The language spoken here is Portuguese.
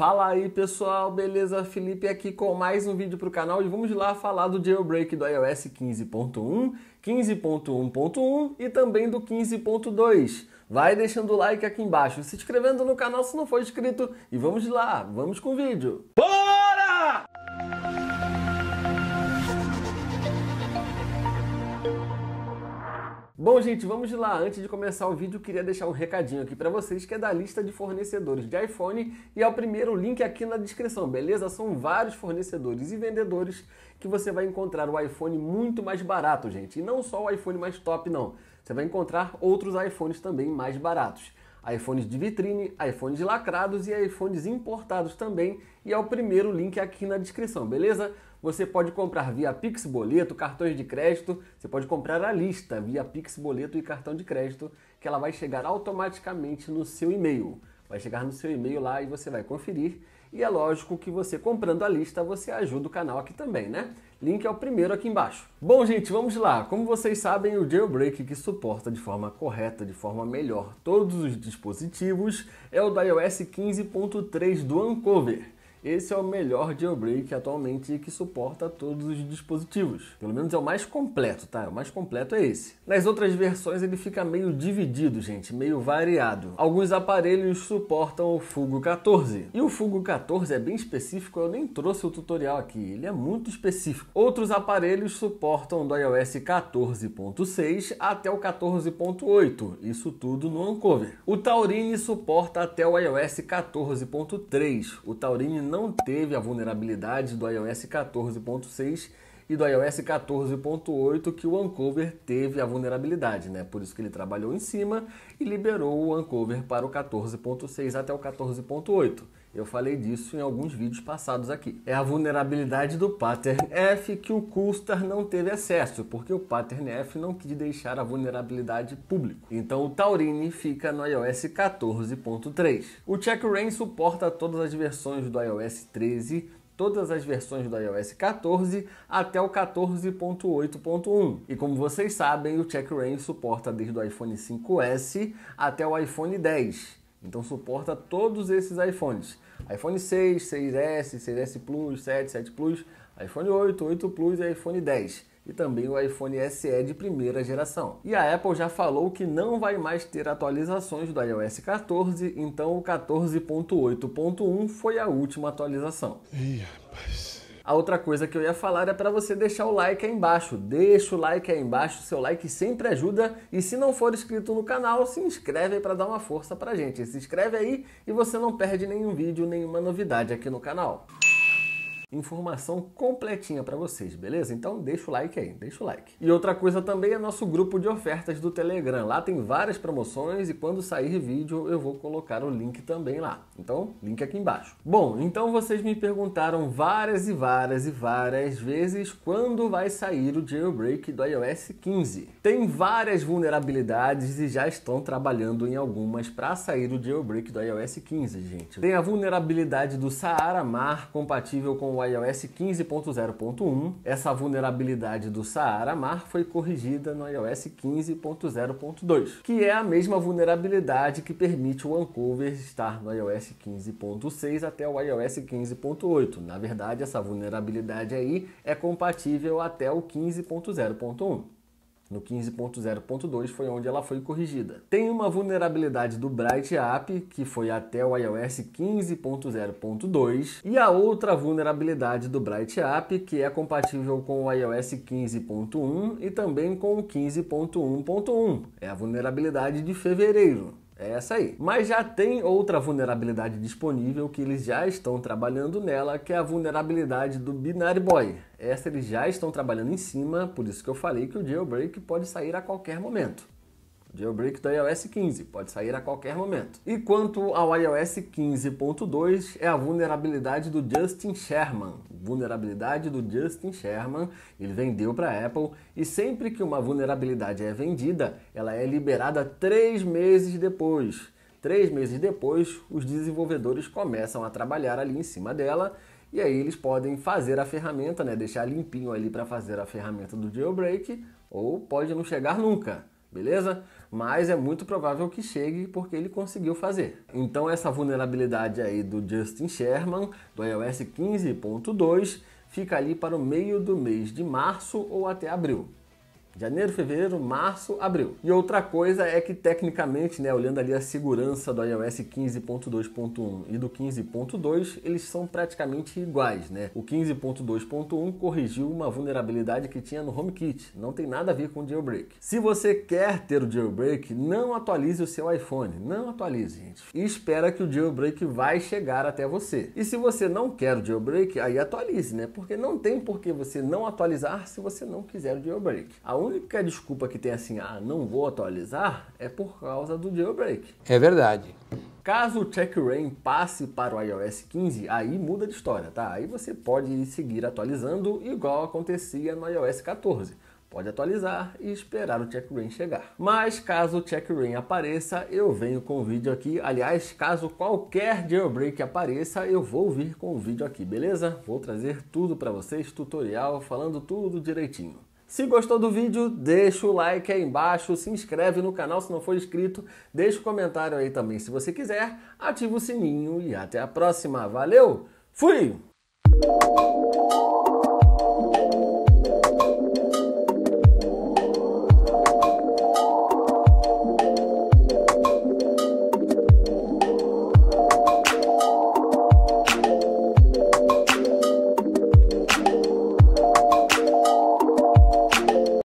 Fala aí pessoal, beleza? Felipe aqui com mais um vídeo para o canal e vamos lá falar do jailbreak do iOS 15.1, 15.1.1 e também do 15.2. Vai deixando o like aqui embaixo, se inscrevendo no canal se não for inscrito e vamos lá, vamos com o vídeo. Boa! Bom, gente, vamos lá. Antes de começar o vídeo, queria deixar um recadinho aqui para vocês que é da lista de fornecedores de iPhone e é o primeiro link aqui na descrição, beleza? São vários fornecedores e vendedores que você vai encontrar o iPhone muito mais barato, gente. E não só o iPhone mais top, não. Você vai encontrar outros iPhones também mais baratos iPhones de vitrine, iPhones lacrados e iPhones importados também. E é o primeiro link aqui na descrição, beleza? você pode comprar via Pix Boleto, cartões de crédito, você pode comprar a lista via Pix Boleto e cartão de crédito, que ela vai chegar automaticamente no seu e-mail. Vai chegar no seu e-mail lá e você vai conferir. E é lógico que você comprando a lista, você ajuda o canal aqui também, né? Link é o primeiro aqui embaixo. Bom, gente, vamos lá. Como vocês sabem, o jailbreak que suporta de forma correta, de forma melhor, todos os dispositivos é o da iOS 15.3 do Ancover. Esse é o melhor jailbreak atualmente que suporta todos os dispositivos. Pelo menos é o mais completo, tá? O mais completo é esse. Nas outras versões ele fica meio dividido, gente, meio variado. Alguns aparelhos suportam o Fugo 14. E o Fugo 14 é bem específico, eu nem trouxe o tutorial aqui, ele é muito específico. Outros aparelhos suportam do iOS 14.6 até o 14.8, isso tudo no Uncover. O Taurine suporta até o iOS 14.3. O Taurine não teve a vulnerabilidade do iOS 14.6 e do iOS 14.8 que o Uncover teve a vulnerabilidade, né? Por isso que ele trabalhou em cima e liberou o Uncover para o 14.6 até o 14.8. Eu falei disso em alguns vídeos passados aqui. É a vulnerabilidade do pattern F que o Custer não teve acesso, porque o pattern F não quis deixar a vulnerabilidade público. Então o Taurine fica no iOS 14.3. O CheckRain suporta todas as versões do iOS 13, todas as versões do iOS 14 até o 14.8.1. E como vocês sabem, o CheckRain suporta desde o iPhone 5S até o iPhone 10 então suporta todos esses iPhones. iPhone 6, 6S, 6S Plus, 7, 7 Plus, iPhone 8, 8 Plus e iPhone 10 e também o iPhone SE de primeira geração. E a Apple já falou que não vai mais ter atualizações do iOS 14, então o 14.8.1 foi a última atualização. Ih, rapaz. A outra coisa que eu ia falar é para você deixar o like aí embaixo. Deixa o like aí embaixo, seu like sempre ajuda. E se não for inscrito no canal, se inscreve para dar uma força pra gente. Se inscreve aí e você não perde nenhum vídeo, nenhuma novidade aqui no canal informação completinha para vocês, beleza? Então deixa o like aí, deixa o like. E outra coisa também é nosso grupo de ofertas do Telegram. Lá tem várias promoções e quando sair vídeo eu vou colocar o link também lá. Então, link aqui embaixo. Bom, então vocês me perguntaram várias e várias e várias vezes quando vai sair o jailbreak do iOS 15. Tem várias vulnerabilidades e já estão trabalhando em algumas para sair o jailbreak do iOS 15, gente. Tem a vulnerabilidade do Saara Mar compatível com o no iOS 15.0.1, essa vulnerabilidade do Saara Mar foi corrigida no iOS 15.0.2, que é a mesma vulnerabilidade que permite o Uncover estar no iOS 15.6 até o iOS 15.8. Na verdade, essa vulnerabilidade aí é compatível até o 15.0.1. No 15.0.2 foi onde ela foi corrigida. Tem uma vulnerabilidade do Bright App, que foi até o iOS 15.0.2, e a outra vulnerabilidade do Bright App, que é compatível com o iOS 15.1 e também com o 15.1.1. É a vulnerabilidade de fevereiro. É essa aí. Mas já tem outra vulnerabilidade disponível que eles já estão trabalhando nela, que é a vulnerabilidade do Binary Boy. Essa eles já estão trabalhando em cima, por isso que eu falei que o jailbreak pode sair a qualquer momento. Jailbreak do iOS 15 pode sair a qualquer momento. E quanto ao iOS 15.2, é a vulnerabilidade do Justin Sherman. Vulnerabilidade do Justin Sherman, ele vendeu para a Apple e sempre que uma vulnerabilidade é vendida, ela é liberada três meses depois. Três meses depois, os desenvolvedores começam a trabalhar ali em cima dela e aí eles podem fazer a ferramenta, né, deixar limpinho ali para fazer a ferramenta do jailbreak ou pode não chegar nunca beleza? Mas é muito provável que chegue porque ele conseguiu fazer. Então essa vulnerabilidade aí do Justin Sherman, do iOS 15.2, fica ali para o meio do mês de março ou até abril. Janeiro, fevereiro, março, abril. E outra coisa é que tecnicamente, né, olhando ali a segurança do iOS 15.2.1 e do 15.2, eles são praticamente iguais, né? O 15.2.1 corrigiu uma vulnerabilidade que tinha no HomeKit, não tem nada a ver com o jailbreak. Se você quer ter o jailbreak, não atualize o seu iPhone, não atualize, gente. E espera que o jailbreak vai chegar até você. E se você não quer o jailbreak, aí atualize, né? Porque não tem por que você não atualizar se você não quiser o jailbreak. A única desculpa que tem assim, ah, não vou atualizar, é por causa do jailbreak. É verdade. Caso o Check Rain passe para o iOS 15, aí muda de história, tá? Aí você pode seguir atualizando igual acontecia no iOS 14. Pode atualizar e esperar o Check Rain chegar. Mas caso o Check Rain apareça, eu venho com o vídeo aqui. Aliás, caso qualquer jailbreak apareça, eu vou vir com o vídeo aqui, beleza? Vou trazer tudo para vocês, tutorial, falando tudo direitinho. Se gostou do vídeo, deixa o like aí embaixo, se inscreve no canal se não for inscrito, deixa o um comentário aí também se você quiser, ativa o sininho e até a próxima. Valeu, fui!